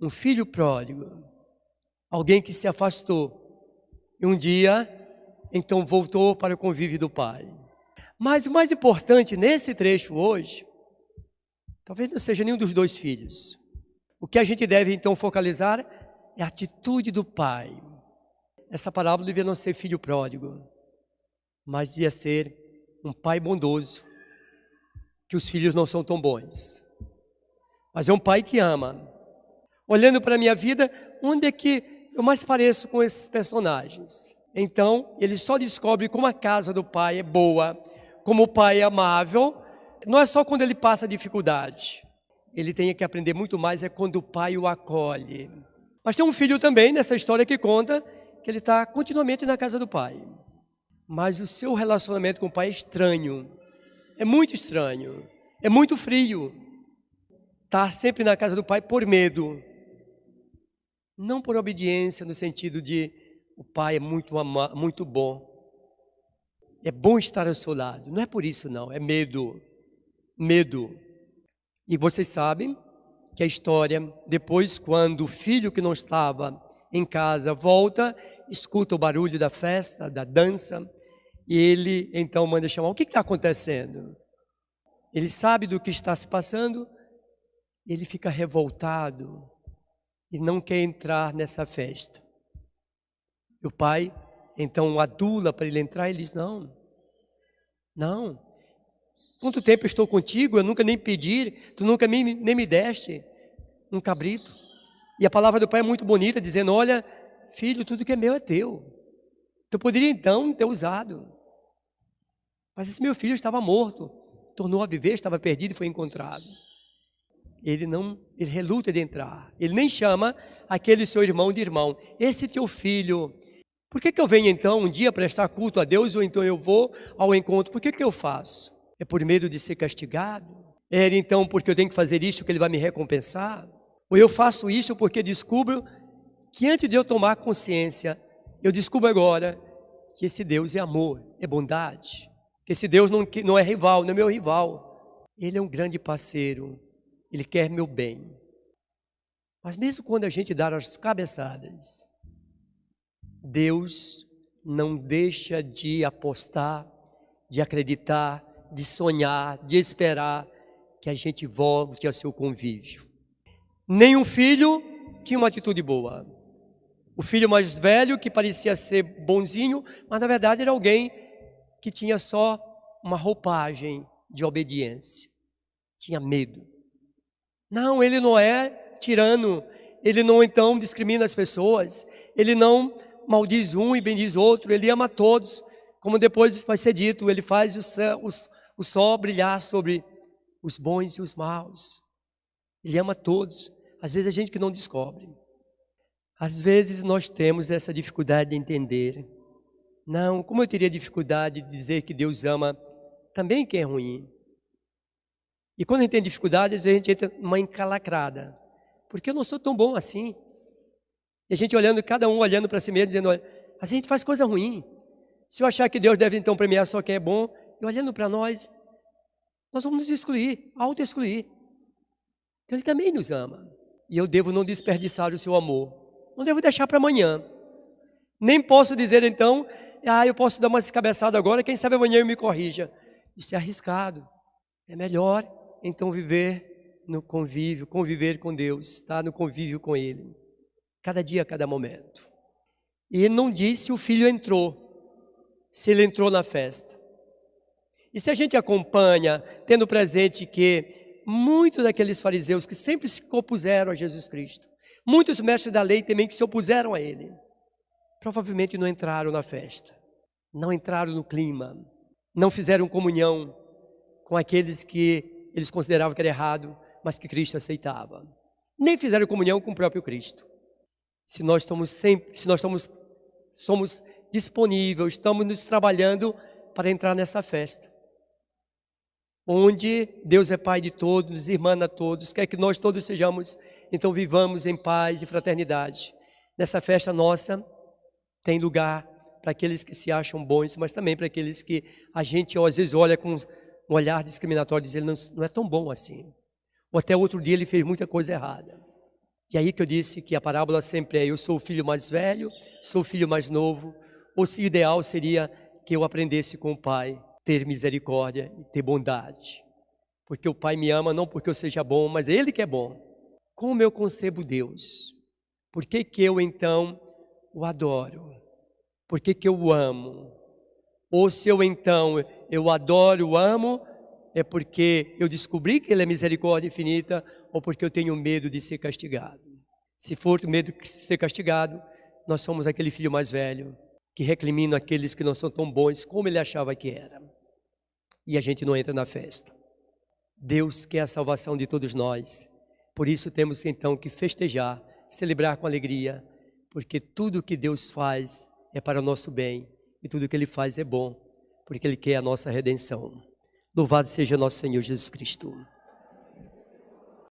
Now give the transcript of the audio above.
um filho pródigo, alguém que se afastou e um dia então voltou para o convívio do pai. Mas o mais importante nesse trecho hoje, talvez não seja nenhum dos dois filhos. O que a gente deve então focalizar é a atitude do pai. Essa parábola devia não ser filho pródigo, mas ia ser um pai bondoso, que os filhos não são tão bons. Mas é um pai que ama, olhando para a minha vida, onde é que eu mais pareço com esses personagens? Então, ele só descobre como a casa do pai é boa, como o pai é amável, não é só quando ele passa dificuldade. Ele tem que aprender muito mais é quando o pai o acolhe. Mas tem um filho também nessa história que conta que ele está continuamente na casa do pai. Mas o seu relacionamento com o pai é estranho. É muito estranho. É muito frio. Está sempre na casa do pai por medo. Não por obediência no sentido de o pai é muito, muito bom, é bom estar ao seu lado. Não é por isso, não, é medo. Medo. E vocês sabem que a história, depois, quando o filho que não estava em casa volta, escuta o barulho da festa, da dança, e ele então manda chamar: O que está acontecendo? Ele sabe do que está se passando, ele fica revoltado, e não quer entrar nessa festa. E o pai então adula para ele entrar, ele diz: Não, não. Quanto tempo eu estou contigo? Eu nunca nem pedi, tu nunca me, nem me deste um cabrito. E a palavra do pai é muito bonita, dizendo: Olha, filho, tudo que é meu é teu. Tu poderia então ter usado. Mas esse meu filho estava morto, tornou a viver, estava perdido e foi encontrado ele não ele reluta de entrar. Ele nem chama aquele seu irmão de irmão. Esse teu filho, por que, que eu venho então um dia prestar culto a Deus ou então eu vou ao encontro? Por que, que eu faço? É por medo de ser castigado? É então porque eu tenho que fazer isso que ele vai me recompensar? Ou eu faço isso porque descubro que antes de eu tomar consciência, eu descubro agora que esse Deus é amor, é bondade, que esse Deus não, não é rival, não é meu rival. Ele é um grande parceiro. Ele quer meu bem. Mas mesmo quando a gente dá as cabeçadas, Deus não deixa de apostar, de acreditar, de sonhar, de esperar que a gente volte ao seu convívio. Nenhum filho tinha uma atitude boa. O filho mais velho, que parecia ser bonzinho, mas na verdade era alguém que tinha só uma roupagem de obediência. Tinha medo. Não, ele não é tirano. Ele não então discrimina as pessoas. Ele não maldiz um e bendiz outro. Ele ama todos. Como depois vai ser dito, ele faz o, céu, eh, o sol brilhar sobre os bons e os maus. Ele ama todos. Às vezes a gente que não descobre. Às vezes nós temos essa dificuldade de entender. Não, como eu teria dificuldade de dizer que Deus ama também quem é ruim? E quando a gente tem dificuldades, a gente entra numa encalacrada. Porque eu não sou tão bom assim. E a gente olhando, cada um olhando para si mesmo, dizendo: olha, a gente faz coisa ruim. Se eu achar que Deus deve então premiar só quem é bom, e olhando para nós, nós vamos nos excluir, auto-excluir. Então Ele também nos ama. E eu devo não desperdiçar o seu amor. Não devo deixar para amanhã. Nem posso dizer então, ah, eu posso dar uma descabeçada agora, quem sabe amanhã eu me corrija. Isso é arriscado. É melhor então viver no convívio, conviver com Deus, estar no convívio com Ele, cada dia, cada momento. E ele não diz se o filho entrou, se ele entrou na festa. E se a gente acompanha, tendo presente que muitos daqueles fariseus que sempre se opuseram a Jesus Cristo, muitos mestres da lei também que se opuseram a ele, provavelmente não entraram na festa, não entraram no clima, não fizeram comunhão com aqueles que eles consideravam que era errado, mas que Cristo aceitava. Nem fizeram comunhão com o próprio Cristo. Se nós estamos sempre, se nós estamos somos disponíveis, estamos nos trabalhando para entrar nessa festa. Onde Deus é Pai de todos, irmana a todos, quer que nós todos sejamos, então vivamos em paz e fraternidade. Nessa festa nossa tem lugar para aqueles que se acham bons, mas também para aqueles que a gente às vezes olha com um olhar discriminatório, diz ele não, não é tão bom assim. Ou até outro dia ele fez muita coisa errada. E aí que eu disse que a parábola sempre é: eu sou o filho mais velho, sou o filho mais novo. Ou se ideal seria que eu aprendesse com o Pai ter misericórdia e ter bondade. Porque o Pai me ama não porque eu seja bom, mas Ele que é bom. Como eu concebo Deus? Por que, que eu então o adoro? Por que, que eu o amo? Ou se eu então eu adoro, eu amo, é porque eu descobri que Ele é misericórdia infinita ou porque eu tenho medo de ser castigado. Se for medo de ser castigado, nós somos aquele filho mais velho que reclamina aqueles que não são tão bons como ele achava que era. E a gente não entra na festa. Deus quer a salvação de todos nós. Por isso temos então que festejar, celebrar com alegria, porque tudo que Deus faz é para o nosso bem e tudo que ele faz é bom porque Ele quer a nossa redenção. Louvado seja nosso Senhor Jesus Cristo.